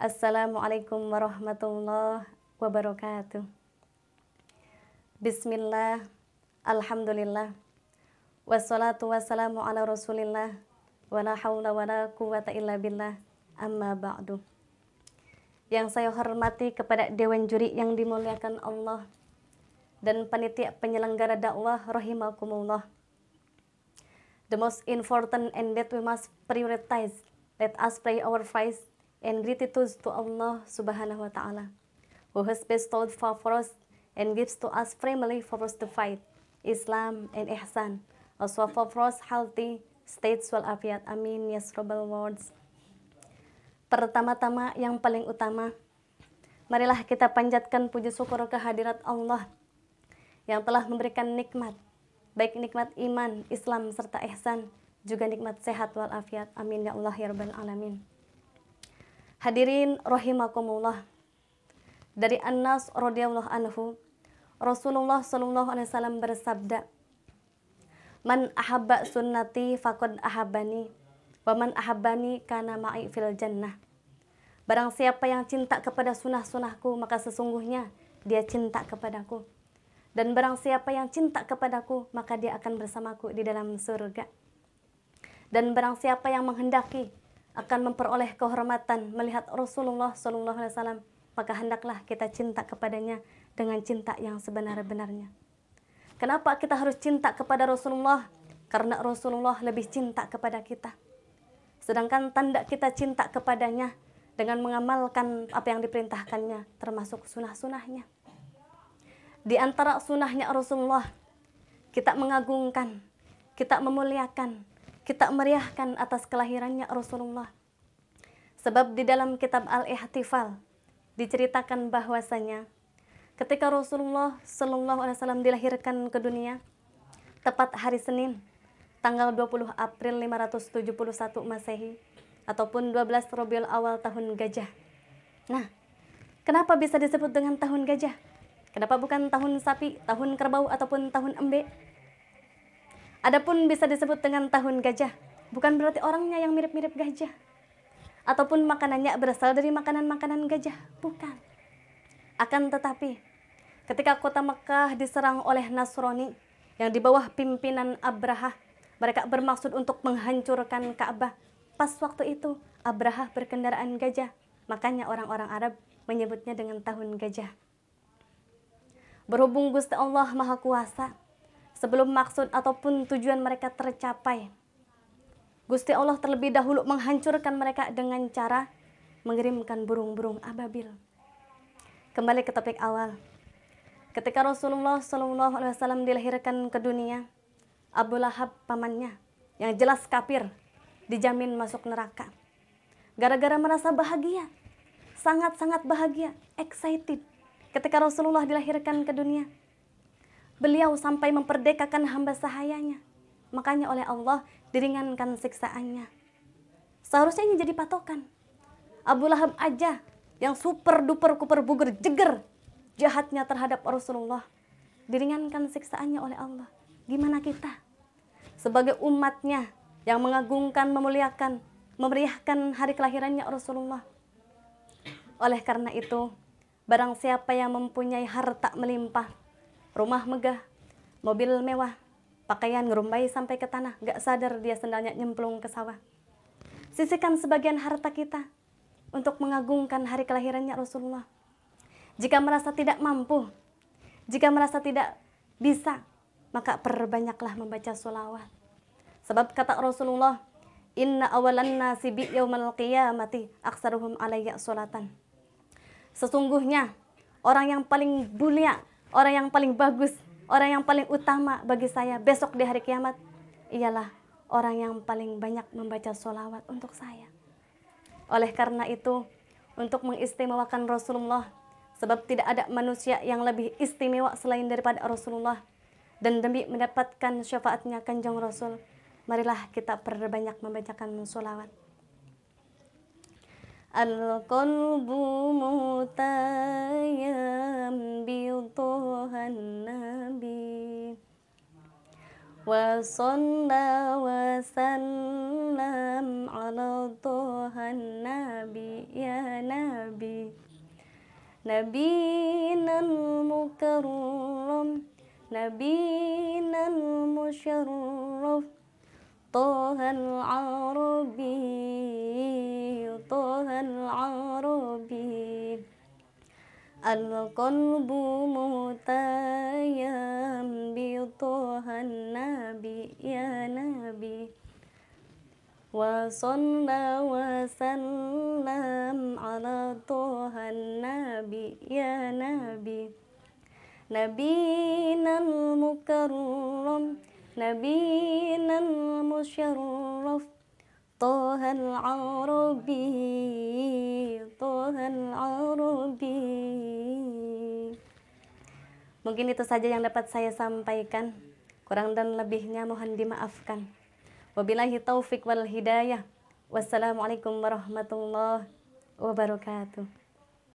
Assalamualaikum warahmatullahi wabarakatuh. Bismillah, Alhamdulillah, wassalatu wassalamu ala rasulillah, la hawla la quwata illa billah, amma ba'du. Yang saya hormati kepada Dewan Juri yang dimuliakan Allah dan panitia penyelenggara dakwah rahimakumullah. The most important and that we must prioritize. Let us pray our faith and gratitude to Allah subhanahu wa ta'ala, who has bestowed for us and gives to us family for us to fight, Islam and Ihsan, also for us healthy states wal afiat. Amin. Yes, Rabbal Words. Pertama-tama yang paling utama, marilah kita panjatkan puji syukur kehadirat Allah yang telah memberikan nikmat, baik nikmat iman, Islam, serta ihsan, juga nikmat sehat wal afiat. Amin ya Allah ya Rabbal Alamin. Hadirin rahimakumullah. Dari Anas radhiyallahu anhu, Rasulullah sallallahu alaihi wasallam bersabda, "Man ahabba sunnati faqad ahabani, wa man ahabani kana ma'i fil jannah." Barang siapa yang cinta kepada sunnah-sunnahku, maka sesungguhnya dia cinta kepadaku. Dan barang siapa yang cinta kepadaku, maka dia akan bersamaku di dalam surga. Dan barang siapa yang menghendaki akan memperoleh kehormatan melihat Rasulullah SAW maka hendaklah kita cinta kepadanya dengan cinta yang sebenar-benarnya. Kenapa kita harus cinta kepada Rasulullah? Karena Rasulullah lebih cinta kepada kita. Sedangkan tanda kita cinta kepadanya dengan mengamalkan apa yang diperintahkannya, termasuk sunah-sunahnya. Di antara sunahnya Rasulullah, kita mengagungkan, kita memuliakan, kita meriahkan atas kelahirannya Rasulullah. Sebab di dalam kitab Al-Ihtifal diceritakan bahwasanya ketika Rasulullah Sallallahu alaihi wasallam dilahirkan ke dunia tepat hari Senin tanggal 20 April 571 Masehi ataupun 12 Rabiul Awal tahun Gajah. Nah, kenapa bisa disebut dengan tahun gajah? Kenapa bukan tahun sapi, tahun kerbau ataupun tahun embek? Adapun bisa disebut dengan tahun gajah, bukan berarti orangnya yang mirip-mirip gajah. Ataupun makanannya berasal dari makanan-makanan gajah, bukan. Akan tetapi, ketika kota Mekah diserang oleh Nasrani yang di bawah pimpinan Abraha, mereka bermaksud untuk menghancurkan Ka'bah. Pas waktu itu, Abraha berkendaraan gajah, makanya orang-orang Arab menyebutnya dengan tahun gajah. Berhubung Gusti Allah Maha Kuasa, sebelum maksud ataupun tujuan mereka tercapai. Gusti Allah terlebih dahulu menghancurkan mereka dengan cara mengirimkan burung-burung ababil. Kembali ke topik awal. Ketika Rasulullah Shallallahu Alaihi Wasallam dilahirkan ke dunia, Abu Lahab pamannya yang jelas kafir dijamin masuk neraka. Gara-gara merasa bahagia, sangat-sangat bahagia, excited ketika Rasulullah dilahirkan ke dunia. Beliau sampai memperdekakan hamba sahayanya. Makanya oleh Allah diringankan siksaannya. Seharusnya ini jadi patokan. Abu Lahab aja yang super duper kuper buger jeger jahatnya terhadap Rasulullah. Diringankan siksaannya oleh Allah. Gimana kita? Sebagai umatnya yang mengagungkan, memuliakan, memeriahkan hari kelahirannya Rasulullah. Oleh karena itu, barang siapa yang mempunyai harta melimpah, rumah megah, mobil mewah, pakaian ngerumbai sampai ke tanah, gak sadar dia sendalnya nyemplung ke sawah. Sisihkan sebagian harta kita untuk mengagungkan hari kelahirannya Rasulullah. Jika merasa tidak mampu, jika merasa tidak bisa, maka perbanyaklah membaca sulawat. Sebab kata Rasulullah, Inna awalan nasi bi qiyamati aksaruhum alayya sulatan. Sesungguhnya, orang yang paling buliak orang yang paling bagus, orang yang paling utama bagi saya besok di hari kiamat ialah orang yang paling banyak membaca solawat untuk saya. Oleh karena itu, untuk mengistimewakan Rasulullah, sebab tidak ada manusia yang lebih istimewa selain daripada Rasulullah, dan demi mendapatkan syafaatnya kanjeng Rasul, marilah kita perbanyak membacakan solawat. القلب مهتيا بطه النبي وصلى وسلم على طه النبي يا نبي نبينا المكرم نبينا المشرف طه العربي طه العربي القلب مهتيا بطه النبي يا نبي وصلى وسلم على طه النبي يا نبي نبينا المكرم نبينا المشرم طه العربي طه العربي Mungkin itu saja yang dapat saya sampaikan. Kurang dan lebihnya mohon dimaafkan. Wabillahi taufik wal hidayah. Wassalamualaikum warahmatullahi wabarakatuh.